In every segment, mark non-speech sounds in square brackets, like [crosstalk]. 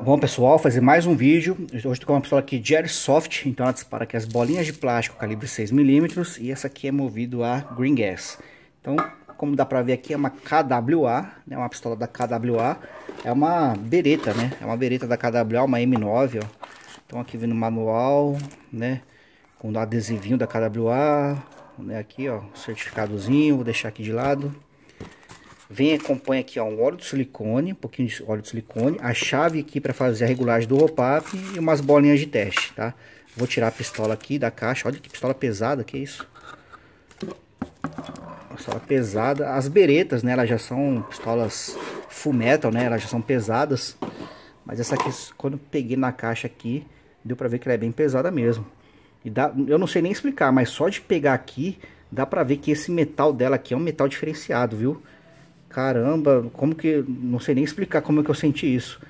Bom pessoal, fazer mais um vídeo. Hoje estou com uma pistola aqui de Airsoft, então ela dispara aqui as bolinhas de plástico calibre 6mm e essa aqui é movido a Green Gas. Então, como dá pra ver aqui, é uma KWA, né, uma pistola da KWA, é uma bereta, né, é uma bereta da KWA, uma M9, ó. Então aqui vem no manual, né, com o adesivinho da KWA, né, aqui ó, certificadozinho, vou deixar aqui de lado. Vem acompanha aqui ó, um óleo de silicone, um pouquinho de óleo de silicone, a chave aqui para fazer a regulagem do ropap e umas bolinhas de teste, tá? Vou tirar a pistola aqui da caixa, olha que pistola pesada, que é isso? Pistola pesada, as beretas, né, elas já são pistolas full metal, né, elas já são pesadas, mas essa aqui, quando peguei na caixa aqui, deu pra ver que ela é bem pesada mesmo. E dá, eu não sei nem explicar, mas só de pegar aqui, dá pra ver que esse metal dela aqui é um metal diferenciado, viu? caramba, como que. Não sei nem explicar como é que eu senti isso.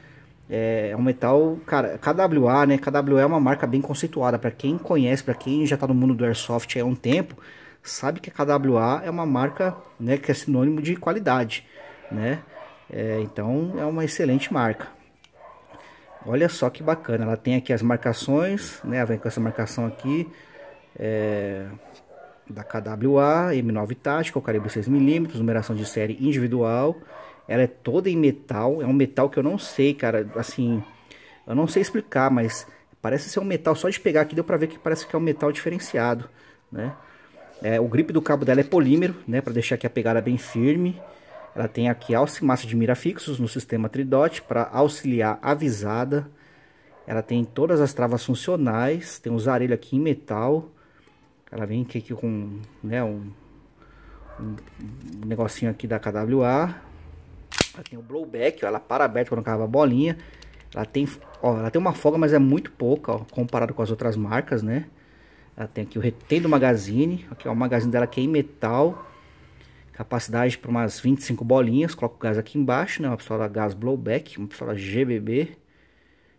É, é um metal, cara, KWA, né? KWA é uma marca bem conceituada. para quem conhece, para quem já tá no mundo do airsoft há um tempo, sabe que a KWA é uma marca, né, que é sinônimo de qualidade, né? É, então é uma excelente marca. Olha só que bacana, ela tem aqui as marcações, né? Ela vem com essa marcação aqui. É, da KWA, M9 tática, o calibre 6mm, numeração de série individual. Ela é toda em metal, é um metal que eu não sei, cara, assim, eu não sei explicar, mas parece ser um metal, só de pegar aqui deu pra ver que parece que é um metal diferenciado, né? É, o grip do cabo dela é polímero, né, para deixar aqui a pegada bem firme. Ela tem aqui alça e massa de mira fixos no sistema Tridot para auxiliar avisada. Ela tem todas as travas funcionais, tem os arelhos aqui em metal. Ela vem aqui, com né, um, um, negocinho aqui da KWA. Ela tem o blowback, ó, ela para aberto quando acaba a bolinha. Ela tem, ó, ela tem uma folga, mas é muito pouca, ó, comparado com as outras marcas, né? Ela tem aqui o retém do magazine. Aqui, ó, o magazine dela que é em metal. Capacidade para umas 25 bolinhas. Coloca o gás aqui embaixo, né? Uma pistola gás blowback, uma pistola GBB.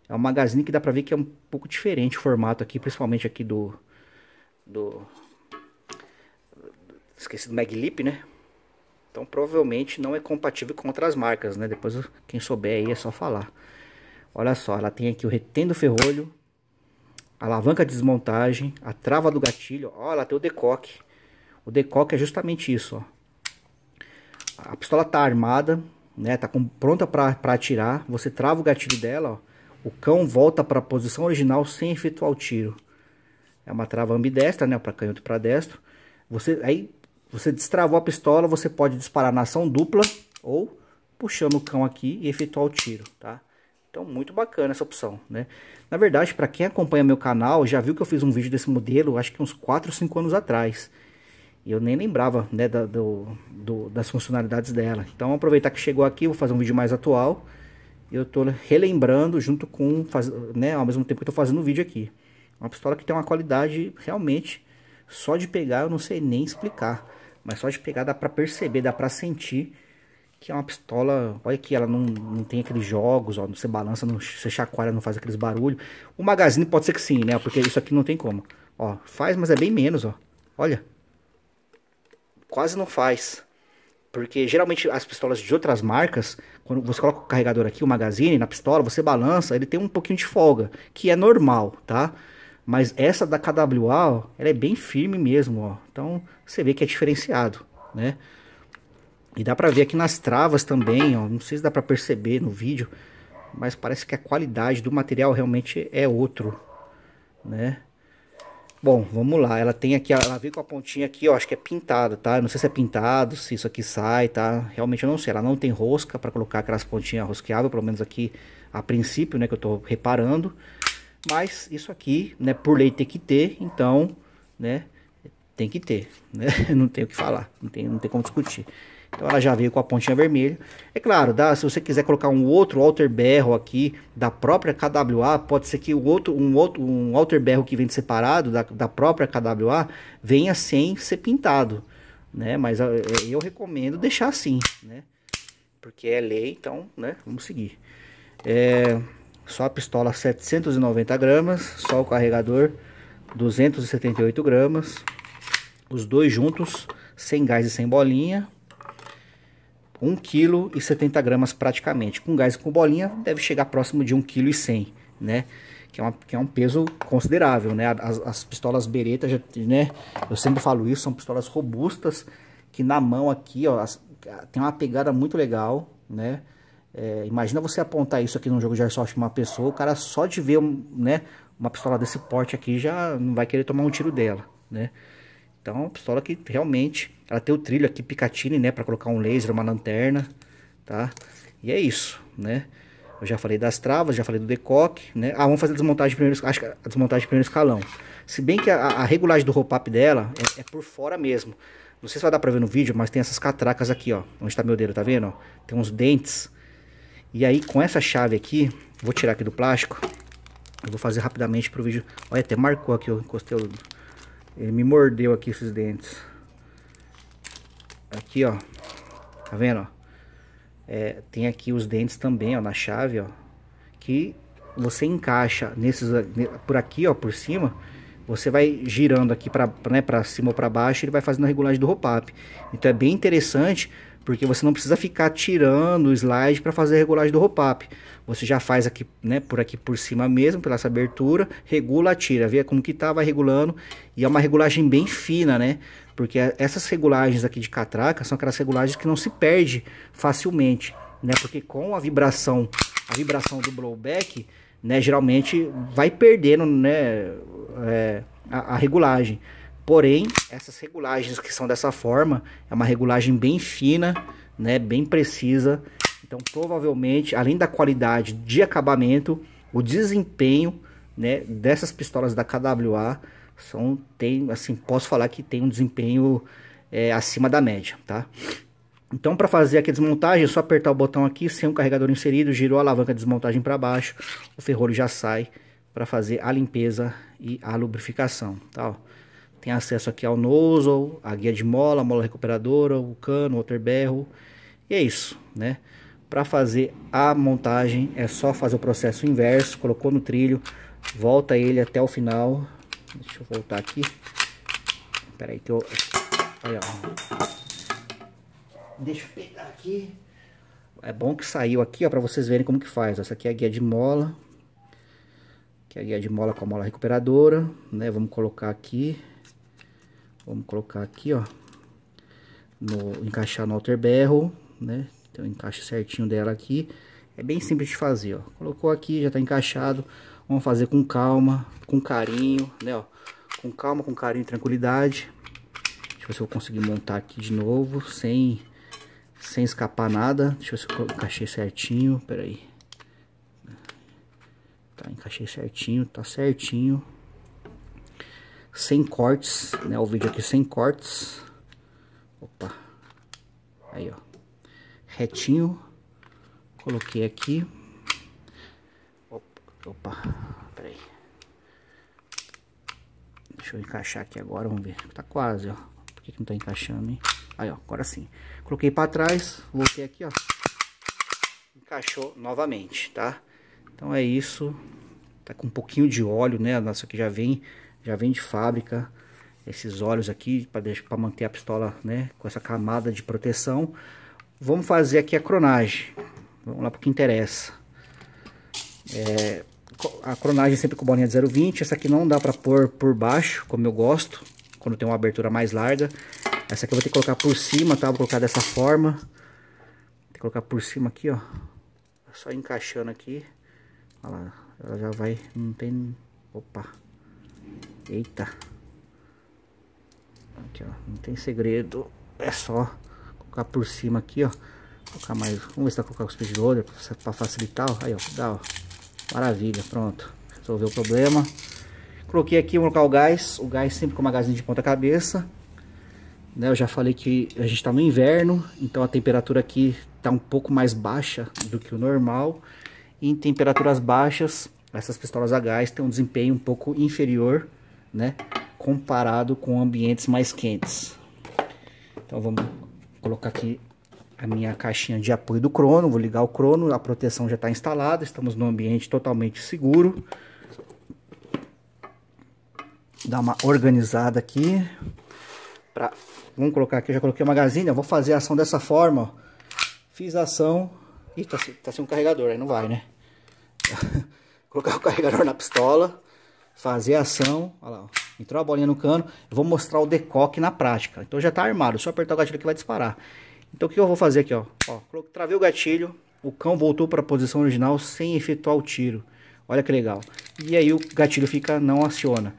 É um magazine que dá pra ver que é um pouco diferente o formato aqui, principalmente aqui do, do esqueci do Maglip, né? Então provavelmente não é compatível com outras marcas, né? Depois quem souber aí é só falar. Olha só, ela tem aqui o retendo ferrolho, a alavanca de desmontagem, a trava do gatilho, ó, ela tem o decoque. O decoque é justamente isso, ó. A pistola tá armada, né? Tá com, pronta para atirar. Você trava o gatilho dela, ó. O cão volta para a posição original sem efetuar o tiro. É uma trava ambidestra, né? Para canhoto e para destro. Você, aí você destravou a pistola, você pode disparar na ação dupla ou puxando o cão aqui e efetuar o tiro, tá? Então, muito bacana essa opção, né? Na verdade, para quem acompanha meu canal, já viu que eu fiz um vídeo desse modelo, acho que uns 4 ou 5 anos atrás. E eu nem lembrava, né, da, do, do, das funcionalidades dela. Então, aproveitar que chegou aqui, vou fazer um vídeo mais atual. Eu estou relembrando junto com, faz, né, ao mesmo tempo que estou fazendo o vídeo aqui. Uma pistola que tem uma qualidade realmente só de pegar, eu não sei nem explicar, mas só de pegar dá para perceber, dá para sentir que é uma pistola, olha aqui, ela não, não tem aqueles jogos, ó, você balança, não, você chacoalha, não faz aqueles barulhos. O magazine pode ser que sim, né? Porque isso aqui não tem como. Ó, faz, mas é bem menos, ó. Olha. Quase não faz. Porque geralmente as pistolas de outras marcas, quando você coloca o carregador aqui, o magazine na pistola, você balança, ele tem um pouquinho de folga, que é normal, tá? Mas essa da KWA, ó, ela é bem firme mesmo, ó. Então você vê que é diferenciado, né? E dá pra ver aqui nas travas também, ó. Não sei se dá pra perceber no vídeo, mas parece que a qualidade do material realmente é outro, né? Bom, vamos lá. Ela tem aqui, ela vem com a pontinha aqui, ó. Acho que é pintada, tá? não sei se é pintado, se isso aqui sai, tá? Realmente eu não sei. Ela não tem rosca pra colocar aquelas pontinhas rosqueadas, pelo menos aqui a princípio, né? Que eu tô reparando. Mas isso aqui, né, por lei tem que ter, então, né, tem que ter, né? [laughs] Não tem o que falar, não tem, não tem como discutir. Então ela já veio com a pontinha vermelha. É claro, dá, se você quiser colocar um outro alter berro aqui da própria KWA, pode ser que o outro, um outro um alter berro que vem separado da, da própria KWA venha sem ser pintado, né? Mas eu, eh, eh, eu recomendo deixar assim, né? Porque é lei, então, né? Vamos seguir. É... Só a pistola 790 gramas, só o carregador 278 gramas. Os dois juntos, sem gás e sem bolinha. 1,70 kg praticamente. Com gás e com bolinha deve chegar próximo de 1,1 kg, né? Que é, uma, que é um peso considerável, né? As, as pistolas bereta, já, né? Eu sempre falo isso, são pistolas robustas que na mão aqui, ó, as, tem uma pegada muito legal, né? É, imagina você apontar isso aqui num jogo de airsoft uma pessoa, o cara só de ver né, uma pistola desse porte aqui já não vai querer tomar um tiro dela, né? Então, é uma pistola que realmente, ela tem o trilho aqui Picatinny, né, para colocar um laser, uma lanterna, tá? E é isso, né? Eu já falei das travas, já falei do decoque, né? Ah, vamos fazer a desmontagem primeiro, acho que a desmontagem primeiro escalão. Se bem que a, a regulagem do roll-up dela é, é, por fora mesmo. Não sei se vai dar pra ver no vídeo, mas tem essas catracas aqui, ó. Onde tá meu dedo, tá vendo? Tem uns dentes e aí com essa chave aqui, vou tirar aqui do plástico. Eu vou fazer rapidamente pro vídeo. Olha, até marcou aqui, eu encostei o... Ele me mordeu aqui esses dentes. Aqui, ó. Tá vendo, É, tem aqui os dentes também, ó, na chave, ó. Que você encaixa nesses por aqui, ó, por cima, você vai girando aqui para né, pra cima ou para baixo, ele vai fazendo a regulagem do roll-up. Então é bem interessante porque você não precisa ficar tirando o slide para fazer a regulagem do roll-up. Você já faz aqui, né, por aqui por cima mesmo, pela essa abertura, regula, tira, vê como que tá, vai regulando, e é uma regulagem bem fina, né? Porque é, essas regulagens aqui de catraca são aquelas regulagens que não se perde facilmente, né? Porque com a vibração, a vibração do blowback, né, geralmente vai perdendo, né, é, a, a regulagem. Porém, essas regulagens que são dessa forma, é uma regulagem bem fina, né, bem precisa. Então, provavelmente, além da qualidade de acabamento, o desempenho, né, dessas pistolas da KWA são tem, assim, posso falar que tem um desempenho é, acima da média, tá? Então, para fazer aqui a desmontagem, é só apertar o botão aqui, sem o carregador inserido, girou a alavanca de desmontagem para baixo, o ferrolho já sai para fazer a limpeza e a lubrificação, tá? Ó tem acesso aqui ao nozzle, a guia de mola, a mola recuperadora, o cano, o barrel. E é isso, né? Para fazer a montagem é só fazer o processo inverso, colocou no trilho, volta ele até o final. Deixa eu voltar aqui. Pera aí que eu... Olha, ó. Deixa eu pegar aqui. É bom que saiu aqui, ó, para vocês verem como que faz. Essa aqui é a guia de mola. Que é a guia de mola com a mola recuperadora, né? Vamos colocar aqui. Vamos colocar aqui, ó. No, encaixar no alter barrel, né? Então, encaixa certinho dela aqui. É bem simples de fazer, ó. Colocou aqui, já tá encaixado. Vamos fazer com calma, com carinho, né, ó. Com calma, com carinho e tranquilidade. Deixa eu ver se eu conseguir montar aqui de novo, sem, sem escapar nada. Deixa eu ver se eu encaixei certinho, peraí. Tá, encaixei certinho, tá certinho sem cortes, né? O vídeo aqui sem cortes. Opa. Aí, ó. Retinho. Coloquei aqui. Opa, peraí. Deixa eu encaixar aqui agora, vamos ver. Tá quase, ó. Por que, que não tá encaixando, hein? Aí, ó, agora sim. Coloquei pra trás, voltei aqui, ó. Encaixou novamente, tá? Então é isso. Tá com um pouquinho de óleo, né? A nossa aqui já vem já vem de fábrica esses olhos aqui para manter a pistola né, com essa camada de proteção. Vamos fazer aqui a cronagem. Vamos lá para o que interessa. É, a cronagem sempre com bolinha de 0,20. Essa aqui não dá para pôr por baixo, como eu gosto, quando tem uma abertura mais larga. Essa aqui eu vou ter que colocar por cima, tá? Vou colocar dessa forma. Vou que colocar por cima aqui, ó. Só encaixando aqui. Olha lá, ela já vai... Não tem... Opa! Eita. Aqui, ó. Não tem segredo. É só colocar por cima aqui, ó. Colocar mais. Vamos ver se dá colocar o speed loader para facilitar. Ó. Aí, ó. Dá, ó. Maravilha. Pronto. Resolveu o problema. Coloquei aqui um local gás. O gás sempre com uma gasolina de ponta cabeça. Né, eu já falei que a gente está no inverno, então a temperatura aqui está um pouco mais baixa do que o normal. E em temperaturas baixas, essas pistolas a gás têm um desempenho um pouco inferior né? Comparado com ambientes mais quentes. Então vamos colocar aqui a minha caixinha de apoio do crono, vou ligar o crono, a proteção já está instalada, estamos num ambiente totalmente seguro. Dar uma organizada aqui. Pra... Vamos colocar aqui, já coloquei uma magazine, vou fazer a ação dessa forma. Fiz a ação... Ih, tá, tá sem um carregador, aí não vai, né? [laughs] colocar o carregador na pistola fazer a ação, olha lá, ó, entrou a bolinha no cano, vou mostrar o decoque na prática. Então já tá armado, só apertar o gatilho que vai disparar. Então o que eu vou fazer aqui, ó, ó travei o gatilho, o cão voltou para a posição original sem efetuar o tiro. Olha que legal. E aí o gatilho fica, não aciona.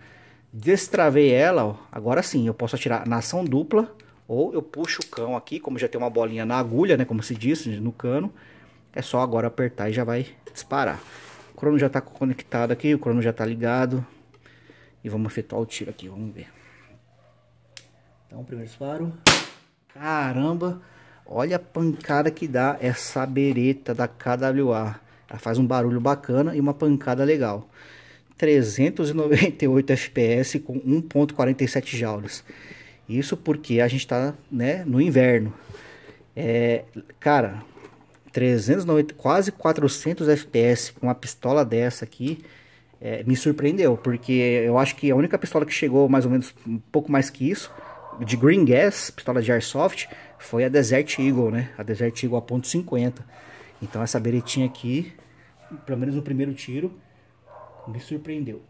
Destravei ela, ó, agora sim, eu posso atirar na ação dupla, ou eu puxo o cão aqui, como já tem uma bolinha na agulha, né, como se diz, no cano, é só agora apertar e já vai disparar. O crono já tá conectado aqui, o crono já tá ligado. E vamos efetuar o tiro aqui, vamos ver. Então, primeiro disparo. Caramba! Olha a pancada que dá essa bereta da KWA. Ela faz um barulho bacana e uma pancada legal. 398 FPS com 1.47 joules. Isso porque a gente está né, no inverno. É, cara, 390, quase 400 FPS com uma pistola dessa aqui, é, me surpreendeu, porque eu acho que a única pistola que chegou mais ou menos um pouco mais que isso, de Green Gas, pistola de Airsoft, foi a Desert Eagle, né? A Desert Eagle a .50. Então essa beretinha aqui, pelo menos no primeiro tiro, me surpreendeu.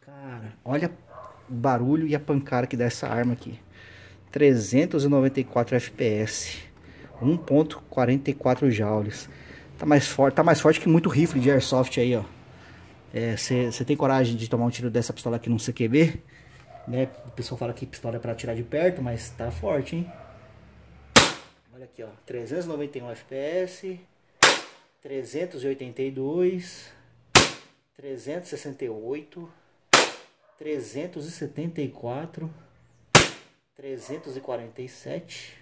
Cara, olha o barulho e a pancada que dá essa arma aqui. 394 FPS. 1.44 joules. Tá mais forte, tá mais forte que muito rifle de airsoft aí, ó. Você é, tem coragem de tomar um tiro dessa pistola aqui num CQB? Né? O pessoal fala que pistola é para tirar de perto, mas tá forte, hein? Olha aqui, ó. 391 FPS. 382. 368. 374. 347.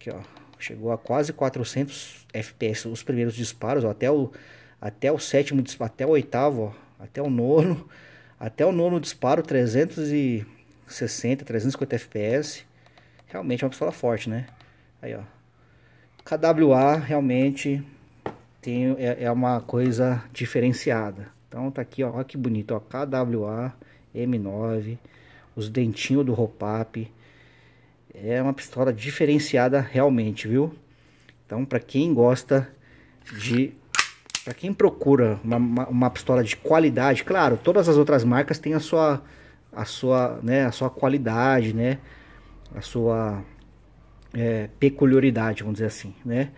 Aqui, ó. Chegou a quase 400 FPS os primeiros disparos, ó, até o até o sétimo disparo, até o oitavo, ó, até o nono, [laughs] até o nono disparo 360, 350 FPS. Realmente é uma pistola forte, né? Aí, ó. KWA realmente tem, é, é uma coisa diferenciada. Então tá aqui, ó, que bonito, ó, KWA M9, os dentinhos do Ropap, é uma pistola diferenciada realmente, viu? Então, para quem gosta de... Para quem procura uma, uma, uma, pistola de qualidade, claro, todas as outras marcas têm a sua, a sua, né, a sua qualidade, né? A sua é, peculiaridade, vamos dizer assim, né?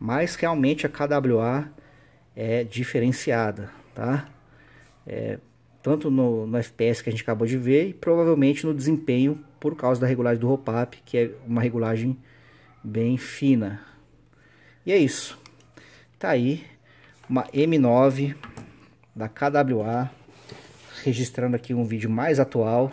Mas realmente a KWA é diferenciada, tá? É, tanto no, no, FPS que a gente acabou de ver e provavelmente no desempenho por causa da regulagem do ROPAP, que é uma regulagem bem fina. E é isso. Tá aí uma M9 da KWA, registrando aqui um vídeo mais atual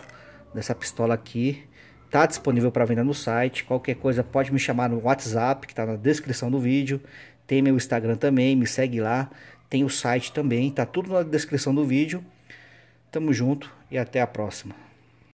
dessa pistola aqui. Tá disponível para venda no site. Qualquer coisa pode me chamar no WhatsApp, que está na descrição do vídeo. Tem meu Instagram também, me segue lá. Tem o site também, tá tudo na descrição do vídeo. Tamo junto e até a próxima.